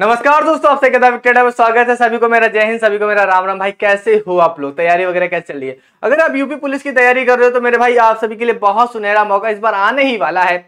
नमस्कार दोस्तों आपसे कदा है स्वागत है सभी को मेरा जय हिंद सभी को मेरा राम राम भाई कैसे हो आप लोग तैयारी वगैरह कैसे चल रही है अगर आप यूपी पुलिस की तैयारी कर रहे हो तो मेरे भाई आप सभी के लिए बहुत सुनहरा मौका इस बार आने ही वाला है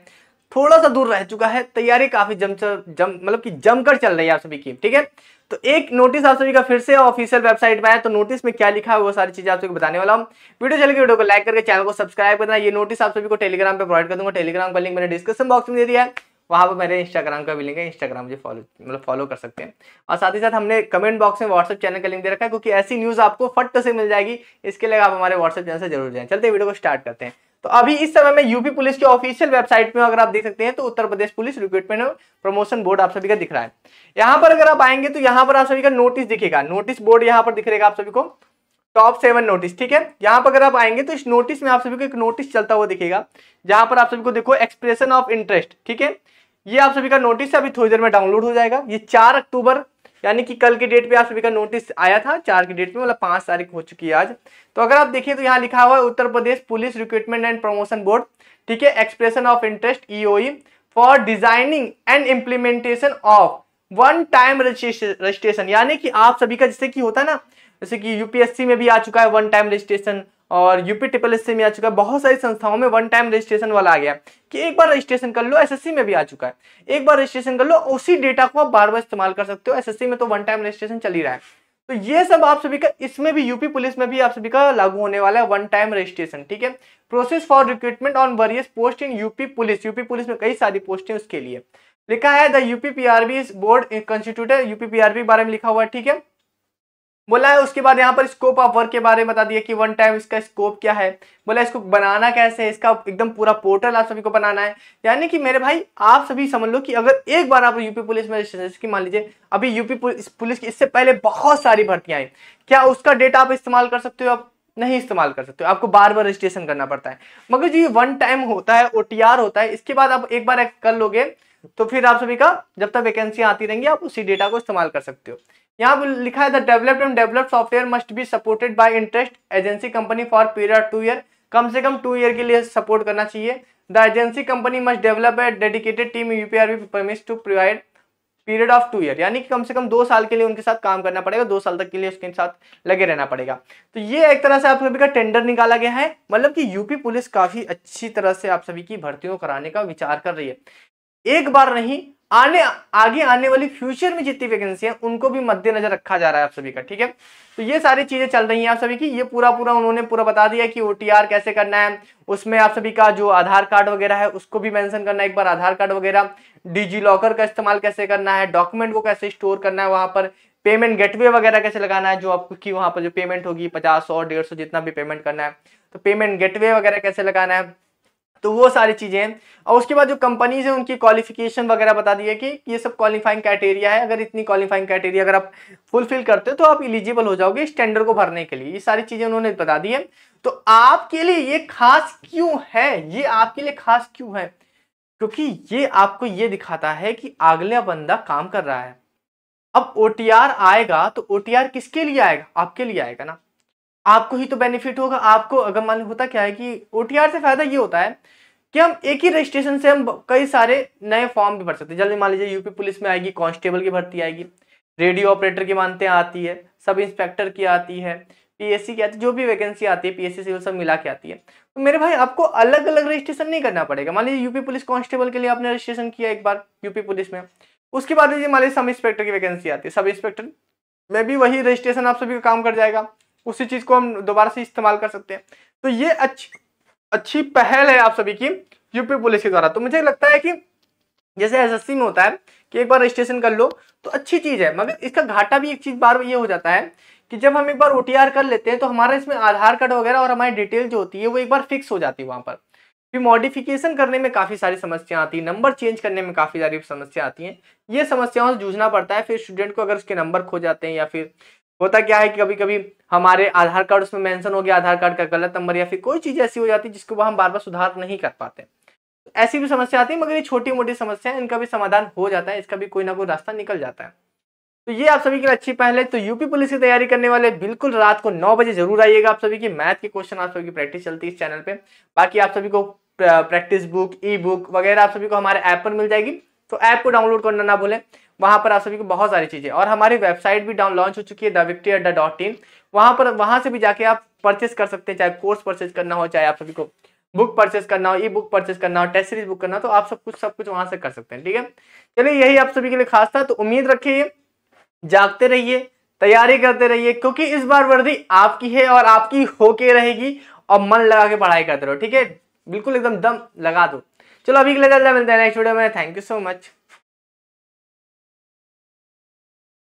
थोड़ा सा दूर रह चुका है तैयारी काफी जमचर जम मतलब की जमकर चल रही है आप सभी की ठीक है तो एक नोटिस आप सभी का फिर से ऑफिशियल वेबसाइट में आया तो नोटिस में क्या लिखा है वो सारी चीजें आप सभी को बताने वाला हूँ वीडियो चलेगी वीडियो को लाइक करके चैनल को सब्सक्राइब करना ये नोटिस आप सभी को टेलीग्राम पर प्रोवाइड कर दूंगा टेलीग्राम का लिंक मैंने डिस्क्रिप्शन बॉक्स में दे दिया है वहाँ पर मेरे इंस्टाग्राम का भी लिंक है इंस्टाग्राम मुझे फॉलो मतलब फॉलो कर सकते हैं और साथ ही साथ हमने कमेंट बॉक्स में व्हाट्सअप चैनल का लिंक दे रखा है क्योंकि ऐसी न्यूज़ आपको फट से मिल जाएगी इसके लिए आप हमारे व्हाट्सअप चैनल से जरूर जाएँ चलते वीडियो को स्टार्ट करते हैं तो अभी इस समय में यूपी पुलिस की ऑफिशियल वेबसाइट में अगर आप देख सकते हैं तो Uttar Pradesh police recruitment promotion board आप सभी का दिख रहा है यहाँ पर अगर आप आएंगे तो यहाँ पर आप सभी का नोटिस दिखेगा नोटिस बोर्ड यहाँ पर दिखेगा आप सभी को टॉप सेवन नोटिस ठीक है यहाँ पर अगर आप आएंगे तो इस नोटिस में आप सभी को एक नोटिस चलता हुआ दिखेगा जहां पर आप सभी को देखो एक्सप्रेशन ऑफ इंटरेस्ट ठीक है ये आप सभी का नोटिस अभी थोड़ी देर में डाउनलोड हो जाएगा ये चार अक्टूबर यानी कि कल की डेट पे आप सभी का नोटिस आया था चार की डेट पे मतलब पांच तारीख हो चुकी है आज तो अगर आप देखिए तो यहाँ लिखा हुआ है Uttar Pradesh police recruitment and promotion board ठीक है expression of interest EOI for designing and implementation of one time registration यानी कि आप सभी का जैसे कि होता है ना जैसे कि यूपीएससी में भी आ चुका है वन टाइम रजिस्ट्रेशन और यूपी ट्रिपल एस में आ चुका है बहुत सारी संस्थाओं में वन टाइम रजिस्ट्रेशन वाला आ गया कि एक बार रजिस्ट्रेशन कर लो एसएससी में भी आ चुका है एक बार रजिस्ट्रेशन कर लो उसी डेटा को आप बार बार इस्तेमाल कर सकते हो एसएससी में तो वन टाइम रजिस्ट्रेशन चल ही रहा है तो ये सब आप सभी का इसमें भी यूपी पुलिस में भी आप सभी का लागू होने वाला है वन टाइम रजिस्ट्रेशन ठीक है process for recruitment on various post in UP police UP police में कई सारी पोस्ट है उसके लिए लिखा है the UPPRB board constituted UPPRB के बारे में लिखा हुआ है ठीक है बोला है उसके बाद यहाँ पर स्कोप ऑफ वर्क के बारे में बता दिया कि वन टाइम इसका स्कोप क्या है बोला इसको बनाना कैसे है इसका एकदम पूरा पोर्टल आप सभी को बनाना है यानी कि मेरे भाई आप सभी समझ लो कि अगर एक बार आप यूपी पुलिस में रजिस्ट्रेशन की मान लीजिए अभी यूपी पुलिस की इससे पहले बहुत सारी भर्तियां आई क्या उसका डेटा आप इस्तेमाल कर सकते हो आप नहीं इस्तेमाल कर सकते हो आपको बार बार रजिस्ट्रेशन करना पड़ता है मगर जो ये वन टाइम होता है ओ होता है इसके बाद आप एक बार कर लोगे तो फिर आप सभी का जब तक वैकेंसी आती रहेंगी आप उसी डेटा को इस्तेमाल कर सकते हो यहाँ पर लिखा है the developed and developed software must be supported by interest agency company for period two year कम से कम टू ईयर के लिए सपोर्ट करना चाहिए the agency company must develop a dedicated team UPR V premises to provide period of two year यानी कि कम से कम दो साल के लिए उनके साथ काम करना पड़ेगा दो साल तक के लिए उसके साथ लगे रहना पड़ेगा तो ये एक तरह से आप सभी का टेंडर निकाला गया है मतलब कि यूपी पुलिस काफी अच्छी तरह से आप सभी की भर्तियों कराने का विचार कर रही है एक बार नहीं आने आगे आने वाली फ्यूचर में जितनी वैकेंसी है उनको भी मद्देनजर रखा जा रहा है आप सभी का ठीक है तो ये सारी चीजें चल रही हैं आप सभी की ये पूरा पूरा उन्होंने पूरा बता दिया कि ओटीआर कैसे करना है उसमें आप सभी का जो आधार कार्ड वगैरह है उसको भी मेंशन करना है एक बार आधार कार्ड वगैरह डिजी लॉकर का इस्तेमाल कैसे करना है डॉक्यूमेंट को कैसे स्टोर करना है वहां पर पेमेंट गेटवे वगैरह कैसे लगाना है जो आपको की वहां पर जो पेमेंट होगी पचास सौ डेढ़ सौ जितना भी पेमेंट करना है तो पेमेंट गेटवे वगैरह कैसे लगाना है तो वो सारी चीज़ें हैं और उसके बाद जो कंपनीज है उनकी क्वालिफिकेशन वगैरह बता दिए कि ये सब क्वालिफाइंग क्राइटेरिया है अगर इतनी क्वालिफाइंग क्राइटेरिया अगर आप फुलफिल करते हो तो आप इलिजिबल हो जाओगे स्टैंडर्ड को भरने के लिए ये सारी चीज़ें उन्होंने बता दी है तो आपके लिए ये खास क्यों है ये आपके लिए खास क्यों है क्योंकि ये आपको ये दिखाता है कि अगला बंदा काम कर रहा है अब ओ आएगा तो ओ किसके लिए आएगा आपके लिए आएगा ना आपको ही तो बेनिफिट होगा आपको अगर मान लो होता क्या है कि ओ से फायदा ये होता है कि हम एक ही रजिस्ट्रेशन से हम कई सारे नए फॉर्म भी भर सकते हैं जल्दी मान लीजिए यूपी पुलिस में आएगी कांस्टेबल की भर्ती आएगी रेडियो ऑपरेटर की मानते आती है सब इंस्पेक्टर की आती है पीएससी की आती है जो भी वैकेंसी आती है पीएससी सिविल सब मिला के आती है तो मेरे भाई आपको अलग अलग रजिस्ट्रेशन नहीं करना पड़ेगा मान लीजिए यूपी पुलिस कांस्टेबल के लिए आपने रजिस्ट्रेशन किया एक बार यूपी पुलिस में उसके बाद मान लीजिए सब इंस्पेक्टर की वैकेंसी आती है सब इंस्पेक्टर में भी वही रजिस्ट्रेशन आप सभी का काम कर जाएगा उसी चीज़ को हम दोबारा से इस्तेमाल कर सकते हैं तो ये अच्छी अच्छी पहल है आप सभी की यूपी पुलिस के द्वारा तो मुझे लगता है कि जैसे एसएससी में होता है कि एक बार रजिस्ट्रेशन कर लो तो अच्छी चीज़ है मगर इसका घाटा भी एक चीज़ बार ये हो जाता है कि जब हम एक बार ओ कर लेते हैं तो हमारा इसमें आधार कार्ड वगैरह और हमारी डिटेल जो होती है वो एक बार फिक्स हो जाती है वहाँ पर फिर मॉडिफिकेशन करने में काफ़ी सारी समस्याएं आती है नंबर चेंज करने में काफ़ी सारी समस्या आती हैं ये समस्याओं से जूझना पड़ता है फिर स्टूडेंट को अगर उसके नंबर खो जाते हैं या फिर होता क्या है कि कभी कभी हमारे आधार कार्ड उसमें मेंशन हो गया आधार कार्ड का गलत नंबर या फिर कोई चीज़ ऐसी हो जाती है जिसको हम बार बार सुधार नहीं कर पाते ऐसी भी समस्या आती है मगर ये छोटी मोटी समस्या है इनका भी समाधान हो जाता है इसका भी कोई ना कोई रास्ता निकल जाता है तो ये आप सभी के लिए अच्छी पहल है तो यूपी पुलिस की तैयारी करने वाले बिल्कुल रात को नौ बजे जरूर आइएगा आप सभी की मैथ के क्वेश्चन आप सभी की प्रैक्टिस चलती है इस चैनल पर बाकी आप सभी को प्रैक्टिस बुक ई बुक वगैरह आप सभी को हमारे ऐप पर मिल जाएगी तो ऐप को डाउनलोड करना ना भूलें वहां पर आप सभी को बहुत सारी चीज़ें और हमारी वेबसाइट भी डाउन लॉन्च हो चुकी है the victory adda dot in वहाँ पर वहां से भी जाके आप परचेस कर सकते हैं चाहे कोर्स परचेस करना हो चाहे आप सभी को बुक परचेस करना हो ई बुक परचेस करना हो टेस्ट सीरीज बुक करना हो तो आप सब कुछ सब कुछ वहां से कर सकते हैं ठीक है चलिए यही आप सभी के लिए खास था तो उम्मीद रखिए जागते रहिए तैयारी करते रहिए क्योंकि इस बार वर्दी आपकी है और आपकी होके रहेगी और मन लगा के पढ़ाई करते रहो ठीक है बिल्कुल एकदम दम लगा दो चलो अभी के लिए चलता तो मिलते हैं नेक्स्ट वीडियो में थैंक यू सो मच